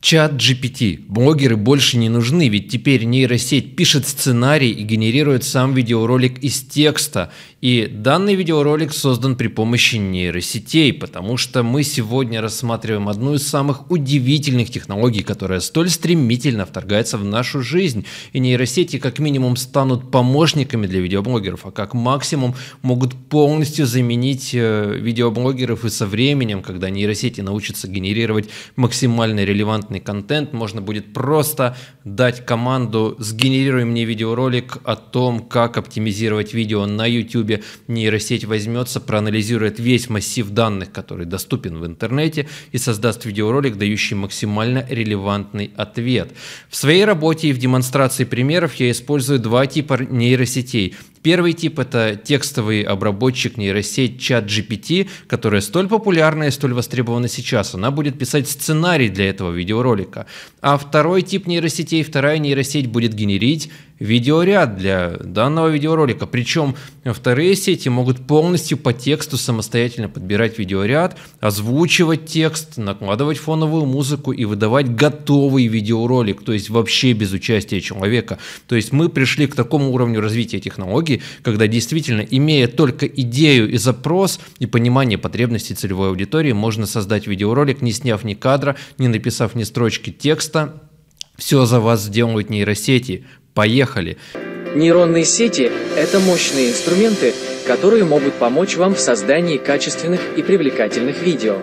Чат GPT. Блогеры больше не нужны, ведь теперь нейросеть пишет сценарий и генерирует сам видеоролик из текста. И данный видеоролик создан при помощи нейросетей, потому что мы сегодня рассматриваем одну из самых удивительных технологий, которая столь стремительно вторгается в нашу жизнь. И нейросети как минимум станут помощниками для видеоблогеров, а как максимум могут полностью заменить э, видеоблогеров. И со временем, когда нейросети научатся генерировать максимально релевантный контент, можно будет просто дать команду «сгенерируй мне видеоролик о том, как оптимизировать видео на YouTube тебе нейросеть возьмется, проанализирует весь массив данных, который доступен в интернете, и создаст видеоролик, дающий максимально релевантный ответ. В своей работе и в демонстрации примеров я использую два типа нейросетей. Первый тип – это текстовый обработчик нейросеть чат GPT, которая столь популярна и столь востребована сейчас. Она будет писать сценарий для этого видеоролика. А второй тип нейросетей, вторая нейросеть будет генерить видеоряд для данного видеоролика. Причем вторые сети могут полностью по тексту самостоятельно подбирать видеоряд, озвучивать текст, накладывать фоновую музыку и выдавать готовый видеоролик, то есть вообще без участия человека. То есть мы пришли к такому уровню развития технологий, технологий, когда действительно, имея только идею и запрос, и понимание потребностей целевой аудитории, можно создать видеоролик, не сняв ни кадра, не написав ни строчки текста. Все за вас сделают нейросети. Поехали! Нейронные сети – это мощные инструменты, которые могут помочь вам в создании качественных и привлекательных видео.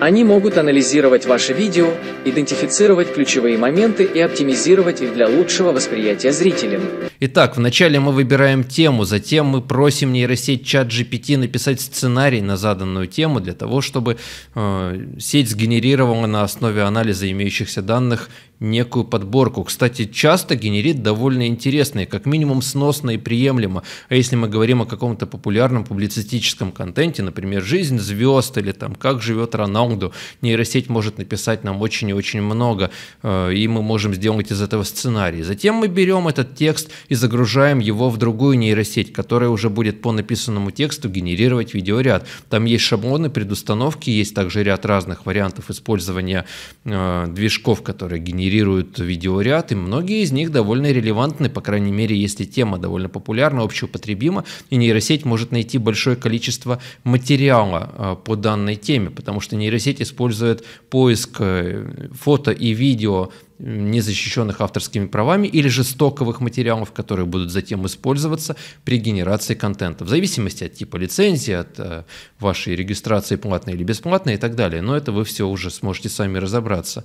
Они могут анализировать ваше видео, идентифицировать ключевые моменты и оптимизировать их для лучшего восприятия зрителям. Итак, вначале мы выбираем тему, затем мы просим нейросеть чат GPT написать сценарий на заданную тему для того, чтобы э, сеть сгенерировала на основе анализа имеющихся данных некую подборку. Кстати, часто генерит довольно интересные, как минимум сносно и приемлемо. А если мы говорим о каком-то популярном публицистическом контенте, например, «Жизнь звезд» или там «Как живет Роналд», раунду. Нейросеть может написать нам очень и очень много, э, и мы можем сделать из этого сценарий. Затем мы берем этот текст и загружаем его в другую нейросеть, которая уже будет по написанному тексту генерировать видеоряд. Там есть шаблоны предустановки, есть также ряд разных вариантов использования э, движков, которые генерируют видеоряд, и многие из них довольно релевантны, по крайней мере, если тема довольно популярна, общеупотребима, и нейросеть может найти большое количество материала э, по данной теме, потому что нейросеть нейросеть использует поиск э, фото и видео незащищенных авторскими правами или же стоковых материалов, которые будут затем использоваться при генерации контента, в зависимости от типа лицензии, от э, вашей регистрации платной или бесплатной и так далее. Но это вы все уже сможете сами разобраться.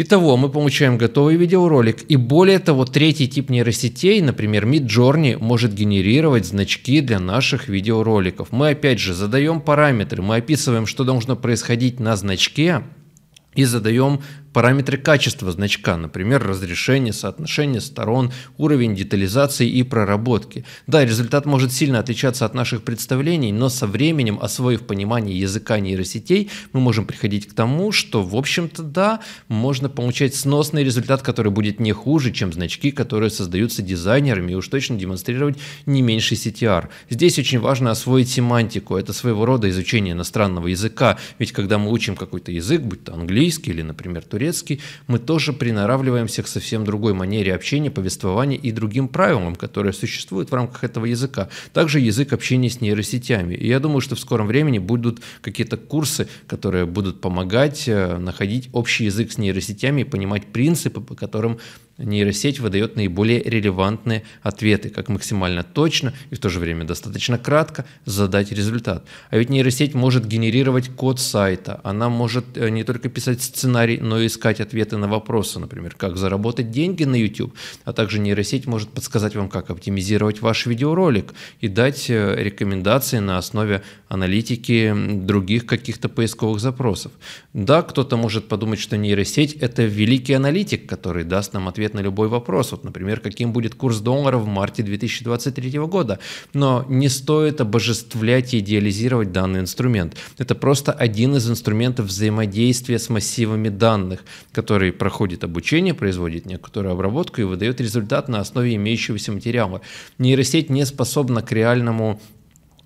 Итого мы получаем готовый видеоролик, и более того, третий тип нейросетей, например Midjourney, может генерировать значки для наших видеороликов. Мы опять же задаем параметры, мы описываем, что должно происходить на значке, и задаем Параметры качества значка, например, разрешение, соотношение сторон, уровень детализации и проработки. Да, результат может сильно отличаться от наших представлений, но со временем, освоив понимание языка нейросетей, мы можем приходить к тому, что, в общем-то, да, можно получать сносный результат, который будет не хуже, чем значки, которые создаются дизайнерами, и уж точно демонстрировать не меньше CTR. Здесь очень важно освоить семантику, это своего рода изучение иностранного языка, ведь когда мы учим какой-то язык, будь то английский или, например, турецкий, Турецкий, мы тоже приноравливаемся к совсем другой манере общения, повествования и другим правилам, которые существуют в рамках этого языка. Также язык общения с нейросетями. И я думаю, что в скором времени будут какие-то курсы, которые будут помогать э, находить общий язык с нейросетями и понимать принципы, по которым нейросеть выдает наиболее релевантные ответы, как максимально точно и в то же время достаточно кратко задать результат. А ведь нейросеть может генерировать код сайта, она может э, не только писать сценарий, но и искать ответы на вопросы, например, как заработать деньги на YouTube, а также нейросеть может подсказать вам, как оптимизировать ваш видеоролик и дать э, рекомендации на основе аналитики других каких-то поисковых запросов. Да, кто-то может подумать, что нейросеть – это великий аналитик, который даст нам ответ ответ на любой вопрос. Вот, например, каким будет курс доллара в марте 2023 года. Но не стоит обожествлять и идеализировать данный инструмент. Это просто один из инструментов взаимодействия с массивами данных, который проходит обучение, производит некоторую обработку и выдает результат на основе имеющегося материала. Нейросеть не способна к реальному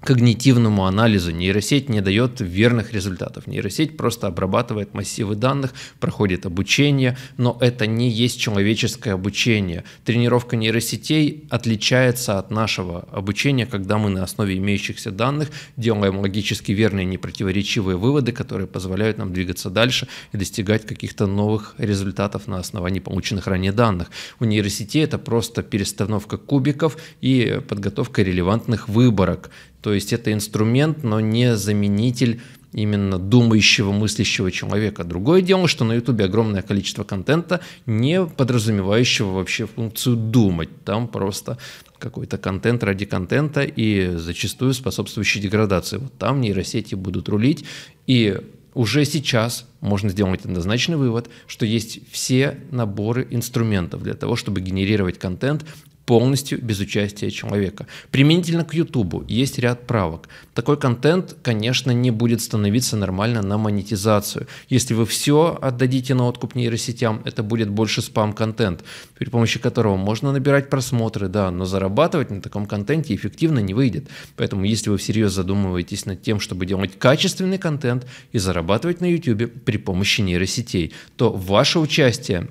когнитивному анализу. Нейросеть не дает верных результатов. Нейросеть просто обрабатывает массивы данных, проходит обучение, но это не есть человеческое обучение. Тренировка нейросетей отличается от нашего обучения, когда мы на основе имеющихся данных делаем логически верные, непротиворечивые выводы, которые позволяют нам двигаться дальше и достигать каких-то новых результатов на основании полученных ранее данных. У нейросети это просто перестановка кубиков и подготовка релевантных выборок. То есть это инструмент, но не заменитель именно думающего, мыслящего человека. Другое дело, что на Ютубе огромное количество контента, не подразумевающего вообще функцию думать. Там просто какой-то контент ради контента и зачастую способствующий деградации. Вот там нейросети будут рулить, и уже сейчас можно сделать однозначный вывод, что есть все наборы инструментов для того, чтобы генерировать контент полностью без участия человека. Применительно к YouTube есть ряд правок. Такой контент, конечно, не будет становиться нормально на монетизацию. Если вы все отдадите на откуп нейросетям, это будет больше спам-контент, при помощи которого можно набирать просмотры, да, но зарабатывать на таком контенте эффективно не выйдет. Поэтому если вы всерьез задумываетесь над тем, чтобы делать качественный контент и зарабатывать на YouTube при помощи нейросетей, то ваше участие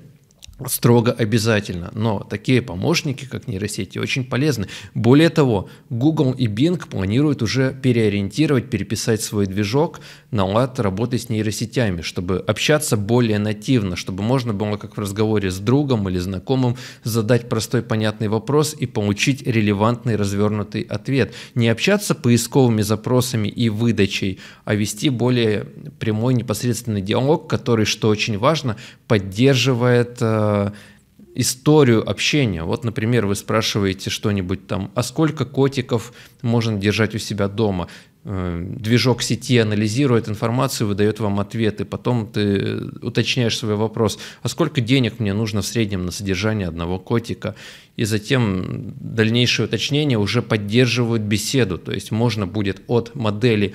строго обязательно. Но такие помощники, как нейросети, очень полезны. Более того, Google и Bing планируют уже переориентировать, переписать свой движок на лад работы с нейросетями, чтобы общаться более нативно, чтобы можно было, как в разговоре с другом или знакомым, задать простой понятный вопрос и получить релевантный развернутый ответ. Не общаться поисковыми запросами и выдачей, а вести более прямой непосредственный диалог, который, что очень важно, поддерживает э, Э, историю общения. Вот, например, вы спрашиваете что-нибудь там, а сколько котиков можно держать у себя дома? Э, движок сети анализирует информацию, выдает вам ответы. Потом ты уточняешь свой вопрос, а сколько денег мне нужно в среднем на содержание одного котика? И затем дальнейшие уточнения уже поддерживают беседу. То есть можно будет от модели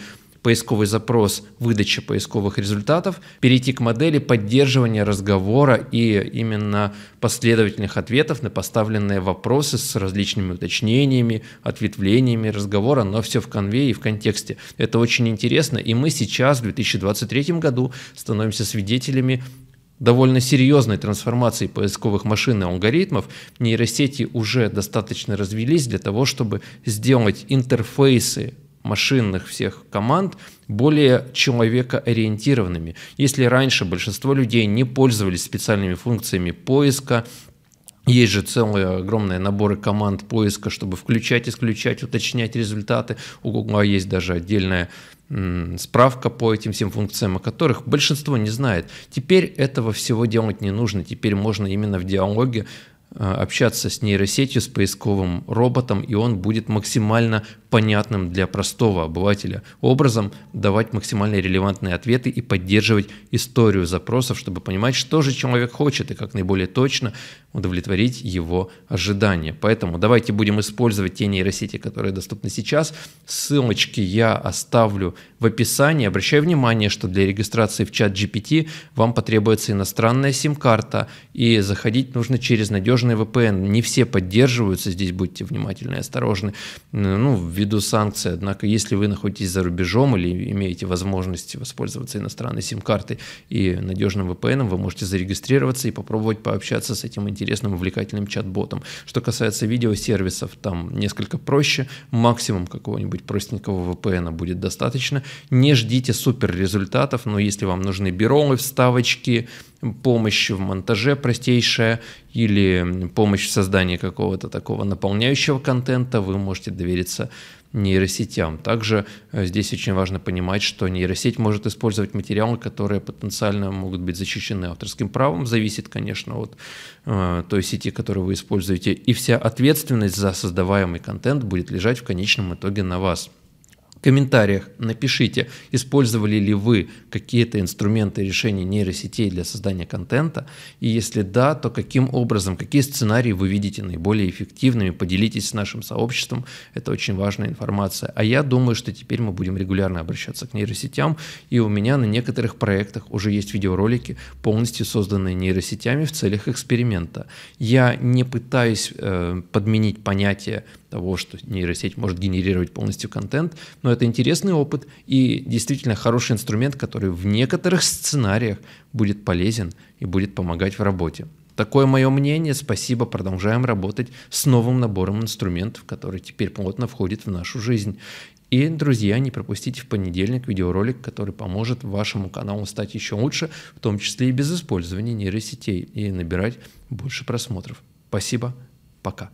поисковый запрос, выдача поисковых результатов, перейти к модели поддерживания разговора и именно последовательных ответов на поставленные вопросы с различными уточнениями, ответвлениями разговора, но все в конве и в контексте. Это очень интересно, и мы сейчас, в 2023 году, становимся свидетелями довольно серьезной трансформации поисковых машин и алгоритмов, нейросети уже достаточно развелись для того, чтобы сделать интерфейсы машинных всех команд более человекоориентированными. Если раньше большинство людей не пользовались специальными функциями поиска, есть же целые огромные наборы команд поиска, чтобы включать, исключать, уточнять результаты. У Google есть даже отдельная справка по этим всем функциям, о которых большинство не знает. Теперь этого всего делать не нужно. Теперь можно именно в диалоге э, общаться с нейросетью, с поисковым роботом, и он будет максимально понятным для простого обывателя образом давать максимально релевантные ответы и поддерживать историю запросов, чтобы понимать, что же человек хочет и как наиболее точно удовлетворить его ожидания. Поэтому давайте будем использовать те нейросети, которые доступны сейчас. Ссылочки я оставлю в описании. Обращаю внимание, что для регистрации в чат GPT вам потребуется иностранная сим-карта, и заходить нужно через надежный VPN. Не все поддерживаются, здесь будьте внимательны и осторожны. Ну, ввиду санкций. Однако, если вы находитесь за рубежом или имеете возможность воспользоваться иностранной сим-картой и надежным VPN, вы можете зарегистрироваться и попробовать пообщаться с этим интересным, увлекательным чат-ботом. Что касается видеосервисов, там несколько проще, максимум какого-нибудь простенького VPN будет достаточно. Не ждите супер результатов, но если вам нужны бюро, вставочки, помощь в монтаже простейшая или помощь в создании какого-то такого наполняющего контента, вы можете довериться нейросетям. Также э, здесь очень важно понимать, что нейросеть может использовать материалы, которые потенциально могут быть защищены авторским правом. Зависит, конечно, от э, той сети, которую вы используете. И вся ответственность за создаваемый контент будет лежать в конечном итоге на вас. В комментариях напишите, использовали ли вы какие-то инструменты решения нейросетей для создания контента, и если да, то каким образом, какие сценарии вы видите наиболее эффективными, поделитесь с нашим сообществом, это очень важная информация. А я думаю, что теперь мы будем регулярно обращаться к нейросетям, и у меня на некоторых проектах уже есть видеоролики, полностью созданные нейросетями в целях эксперимента. Я не пытаюсь э, подменить понятие того, что нейросеть может генерировать полностью контент, но это интересный опыт и действительно хороший инструмент, который в некоторых сценариях будет полезен и будет помогать в работе. Такое мое мнение. Спасибо. Продолжаем работать с новым набором инструментов, который теперь плотно входит в нашу жизнь. И, друзья, не пропустите в понедельник видеоролик, который поможет вашему каналу стать еще лучше, в том числе и без использования нейросетей, и набирать больше просмотров. Спасибо. Пока.